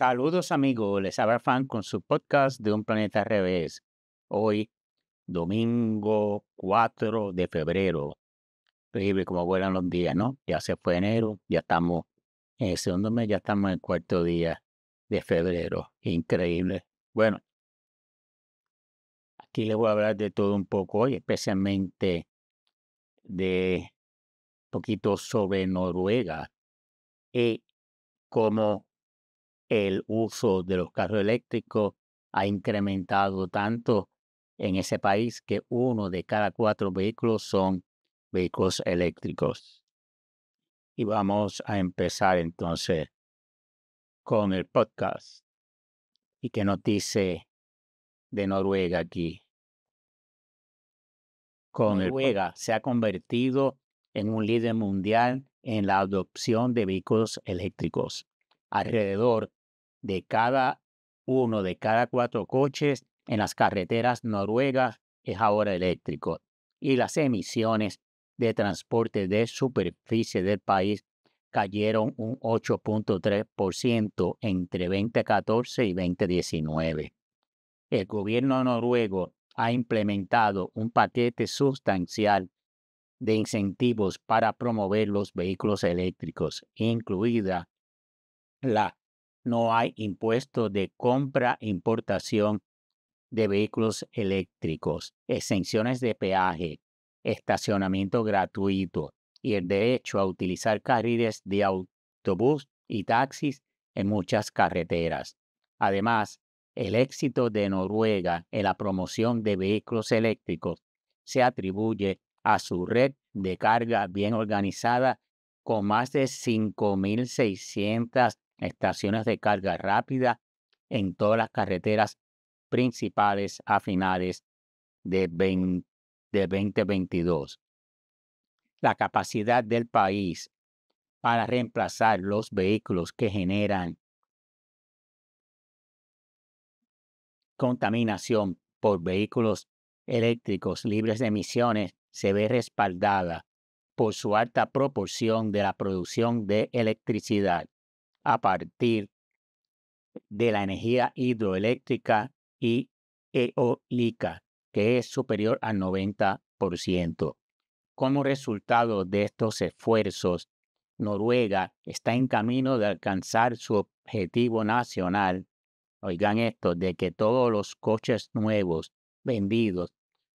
Saludos amigos, les habla Fan con su podcast de Un Planeta al Revés. Hoy, domingo 4 de febrero. Increíble cómo vuelan los días, ¿no? Ya se fue enero, ya estamos en el segundo mes, ya estamos en el cuarto día de febrero. Increíble. Bueno, aquí les voy a hablar de todo un poco hoy, especialmente de poquito sobre Noruega y cómo el uso de los carros eléctricos ha incrementado tanto en ese país que uno de cada cuatro vehículos son vehículos eléctricos. Y vamos a empezar entonces con el podcast. ¿Y qué noticia de Noruega aquí? Con Noruega se ha convertido en un líder mundial en la adopción de vehículos eléctricos. Alrededor de cada uno de cada cuatro coches en las carreteras noruegas es ahora eléctrico y las emisiones de transporte de superficie del país cayeron un 8.3% entre 2014 y 2019. El gobierno noruego ha implementado un paquete sustancial de incentivos para promover los vehículos eléctricos, incluida la no hay impuesto de compra e importación de vehículos eléctricos, exenciones de peaje, estacionamiento gratuito y el derecho a utilizar carriles de autobús y taxis en muchas carreteras. Además, el éxito de Noruega en la promoción de vehículos eléctricos se atribuye a su red de carga bien organizada con más de 5.600 estaciones de carga rápida en todas las carreteras principales a finales de, 2022. La capacidad del país para reemplazar los vehículos que generan contaminación por vehículos eléctricos libres de emisiones se ve respaldada por su alta proporción de la producción de electricidad a partir de la energía hidroeléctrica y eólica, que es superior al 90%. Como resultado de estos esfuerzos, Noruega está en camino de alcanzar su objetivo nacional, oigan esto, de que todos los coches nuevos vendidos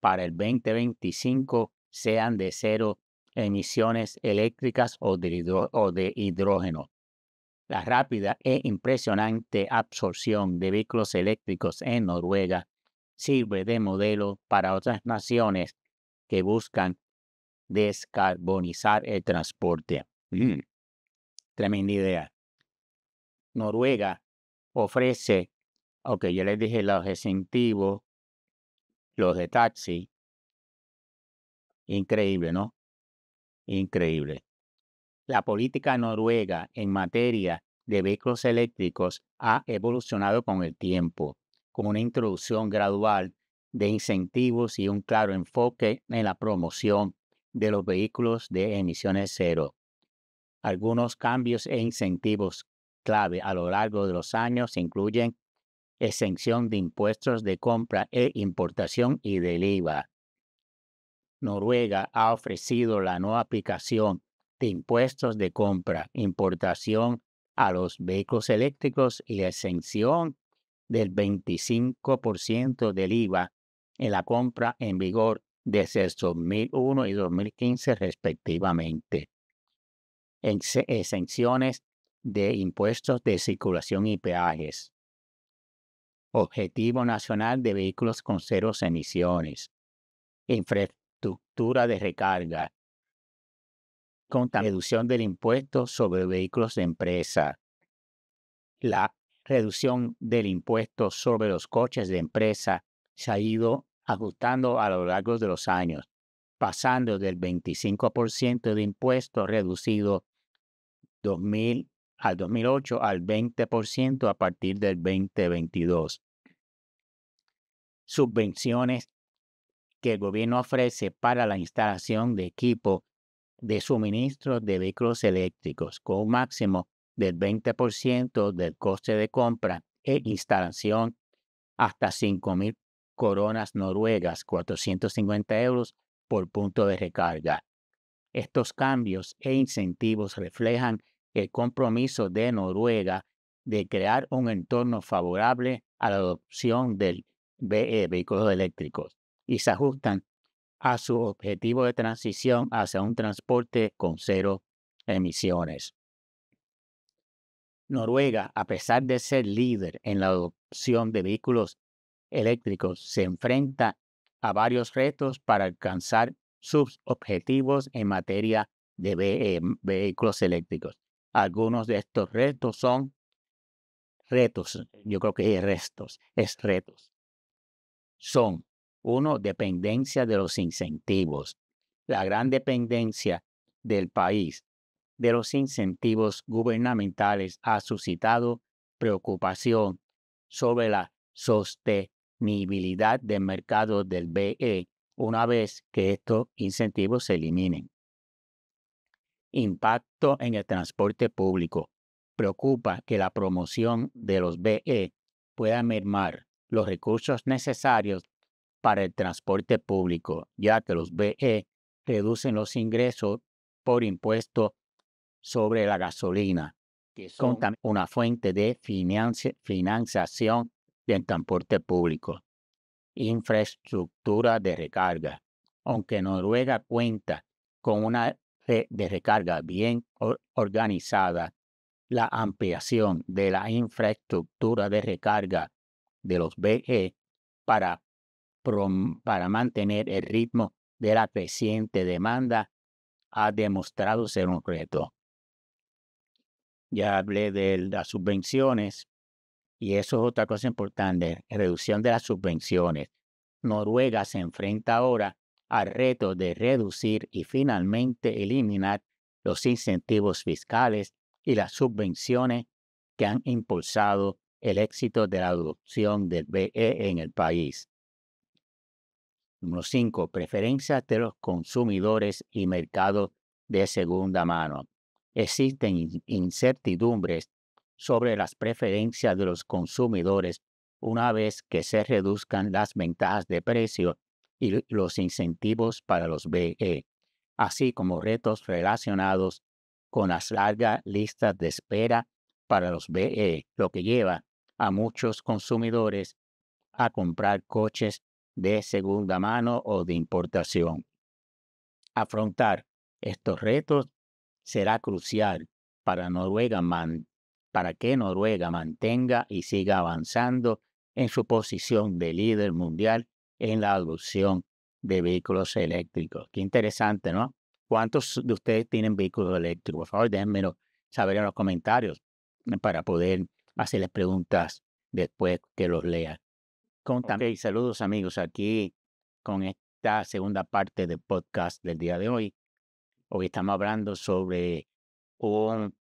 para el 2025 sean de cero emisiones eléctricas o de, hidrógeno la rápida e impresionante absorción de vehículos eléctricos en Noruega sirve de modelo para otras naciones que buscan descarbonizar el transporte. Mm, tremenda idea. Noruega ofrece, aunque yo les dije los incentivos, los de taxi. Increíble, ¿no? Increíble la política noruega en materia de vehículos eléctricos ha evolucionado con el tiempo, con una introducción gradual de incentivos y un claro enfoque en la promoción de los vehículos de emisiones cero. Algunos cambios e incentivos clave a lo largo de los años incluyen exención de impuestos de compra e importación y del IVA. Noruega ha ofrecido la no aplicación de impuestos de compra, importación a los vehículos eléctricos y la exención del 25% del IVA en la compra en vigor desde el 2001 y 2015 respectivamente. exenciones de impuestos de circulación y peajes. Objetivo Nacional de Vehículos con cero Emisiones. Infraestructura de recarga con reducción del impuesto sobre vehículos de empresa, la reducción del impuesto sobre los coches de empresa se ha ido ajustando a lo largo de los años, pasando del 25% de impuesto reducido al 2008 al 20% a partir del 2022. Subvenciones que el gobierno ofrece para la instalación de equipo de suministro de vehículos eléctricos con un máximo del 20% del coste de compra e instalación hasta 5.000 coronas noruegas, 450 euros por punto de recarga. Estos cambios e incentivos reflejan el compromiso de Noruega de crear un entorno favorable a la adopción de eh, vehículos eléctricos y se ajustan a su objetivo de transición hacia un transporte con cero emisiones. Noruega, a pesar de ser líder en la adopción de vehículos eléctricos, se enfrenta a varios retos para alcanzar sus objetivos en materia de em, vehículos eléctricos. Algunos de estos retos son retos, yo creo que es retos. es retos. Son uno, dependencia de los incentivos. La gran dependencia del país de los incentivos gubernamentales ha suscitado preocupación sobre la sostenibilidad del mercado del BE una vez que estos incentivos se eliminen. Impacto en el transporte público. Preocupa que la promoción de los BE pueda mermar los recursos necesarios para el transporte público, ya que los BE reducen los ingresos por impuesto sobre la gasolina, que son una fuente de financiación del transporte público. Infraestructura de recarga. Aunque Noruega cuenta con una red de recarga bien organizada, la ampliación de la infraestructura de recarga de los BE para para mantener el ritmo de la creciente demanda ha demostrado ser un reto. Ya hablé de las subvenciones y eso es otra cosa importante, reducción de las subvenciones. Noruega se enfrenta ahora al reto de reducir y finalmente eliminar los incentivos fiscales y las subvenciones que han impulsado el éxito de la adopción del BE en el país. Número 5. Preferencias de los consumidores y mercado de segunda mano. Existen incertidumbres sobre las preferencias de los consumidores una vez que se reduzcan las ventajas de precio y los incentivos para los BE, así como retos relacionados con las largas listas de espera para los BE, lo que lleva a muchos consumidores a comprar coches de segunda mano o de importación. Afrontar estos retos será crucial para, Noruega para que Noruega mantenga y siga avanzando en su posición de líder mundial en la adopción de vehículos eléctricos. Qué interesante, ¿no? ¿Cuántos de ustedes tienen vehículos eléctricos? Por favor, déjenmelo saber en los comentarios eh, para poder hacerles preguntas después que los lean. Con también. saludos amigos aquí con esta segunda parte del podcast del día de hoy. Hoy estamos hablando sobre un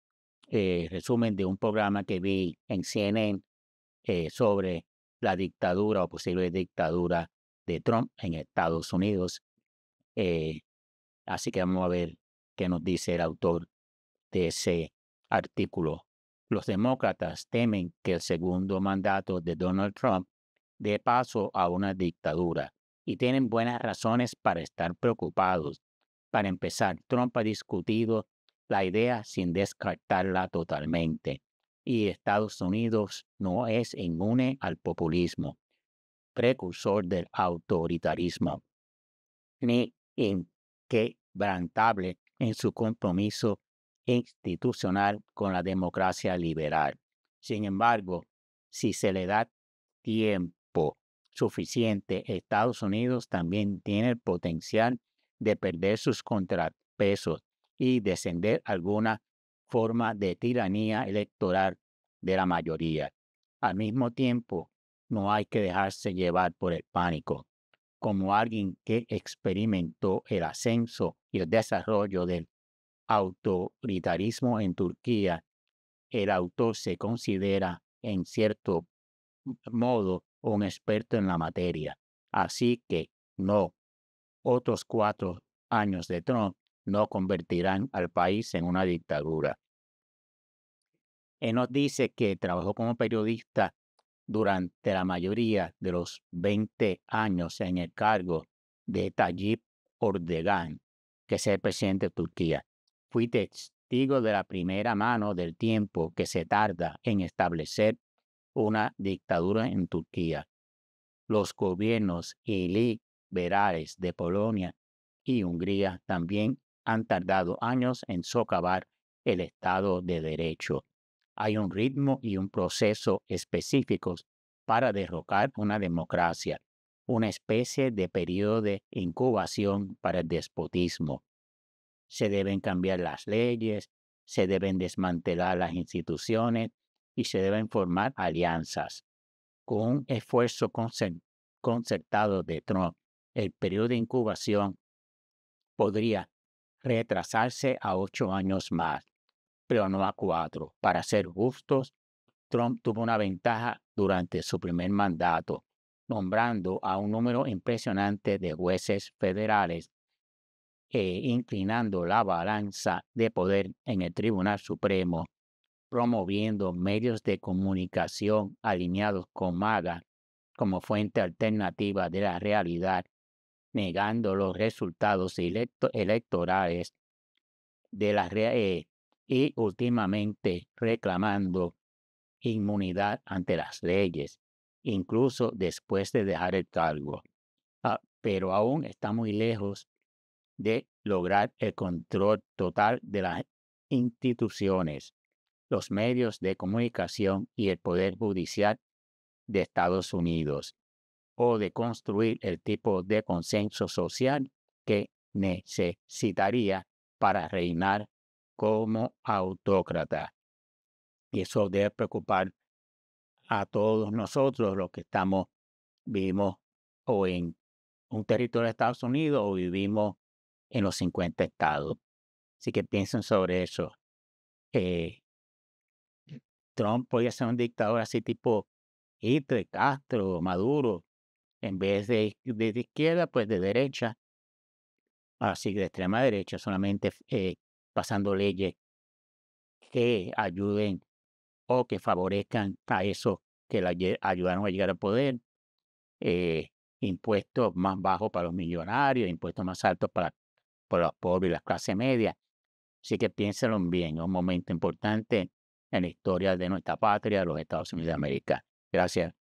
eh, resumen de un programa que vi en CNN eh, sobre la dictadura o posible dictadura de Trump en Estados Unidos. Eh, así que vamos a ver qué nos dice el autor de ese artículo. Los demócratas temen que el segundo mandato de Donald Trump de paso a una dictadura y tienen buenas razones para estar preocupados. Para empezar, Trump ha discutido la idea sin descartarla totalmente y Estados Unidos no es inmune al populismo, precursor del autoritarismo, ni inquebrantable en su compromiso institucional con la democracia liberal. Sin embargo, si se le da tiempo, suficiente, Estados Unidos también tiene el potencial de perder sus contrapesos y descender alguna forma de tiranía electoral de la mayoría. Al mismo tiempo, no hay que dejarse llevar por el pánico. Como alguien que experimentó el ascenso y el desarrollo del autoritarismo en Turquía, el autor se considera en cierto modo un experto en la materia. Así que no, otros cuatro años de Trump no convertirán al país en una dictadura. Él nos dice que trabajó como periodista durante la mayoría de los 20 años en el cargo de Tayyip Ordegan, que es el presidente de Turquía. Fui testigo de la primera mano del tiempo que se tarda en establecer una dictadura en Turquía. Los gobiernos liberales de Polonia y Hungría también han tardado años en socavar el Estado de Derecho. Hay un ritmo y un proceso específicos para derrocar una democracia, una especie de periodo de incubación para el despotismo. Se deben cambiar las leyes, se deben desmantelar las instituciones y se deben formar alianzas. Con un esfuerzo concertado de Trump, el periodo de incubación podría retrasarse a ocho años más, pero no a cuatro. Para ser justos, Trump tuvo una ventaja durante su primer mandato, nombrando a un número impresionante de jueces federales e inclinando la balanza de poder en el Tribunal Supremo promoviendo medios de comunicación alineados con MAGA como fuente alternativa de la realidad, negando los resultados electorales de la eh, y últimamente reclamando inmunidad ante las leyes, incluso después de dejar el cargo. Ah, pero aún está muy lejos de lograr el control total de las instituciones los medios de comunicación y el poder judicial de Estados Unidos, o de construir el tipo de consenso social que necesitaría para reinar como autócrata. Y eso debe preocupar a todos nosotros los que estamos, vivimos o en un territorio de Estados Unidos o vivimos en los 50 estados. Así que piensen sobre eso. Eh, Trump podía ser un dictador así tipo Hitler, Castro, Maduro, en vez de, de, izquierda, pues de derecha, así de extrema derecha, solamente eh, pasando leyes que ayuden o que favorezcan a esos que ayudaron a llegar al poder, eh, impuestos más bajos para los millonarios, impuestos más altos para, para los pobres y las clases medias. Así que piénsenlo bien, es un momento importante en la historia de nuestra patria, los Estados Unidos de América. Gracias.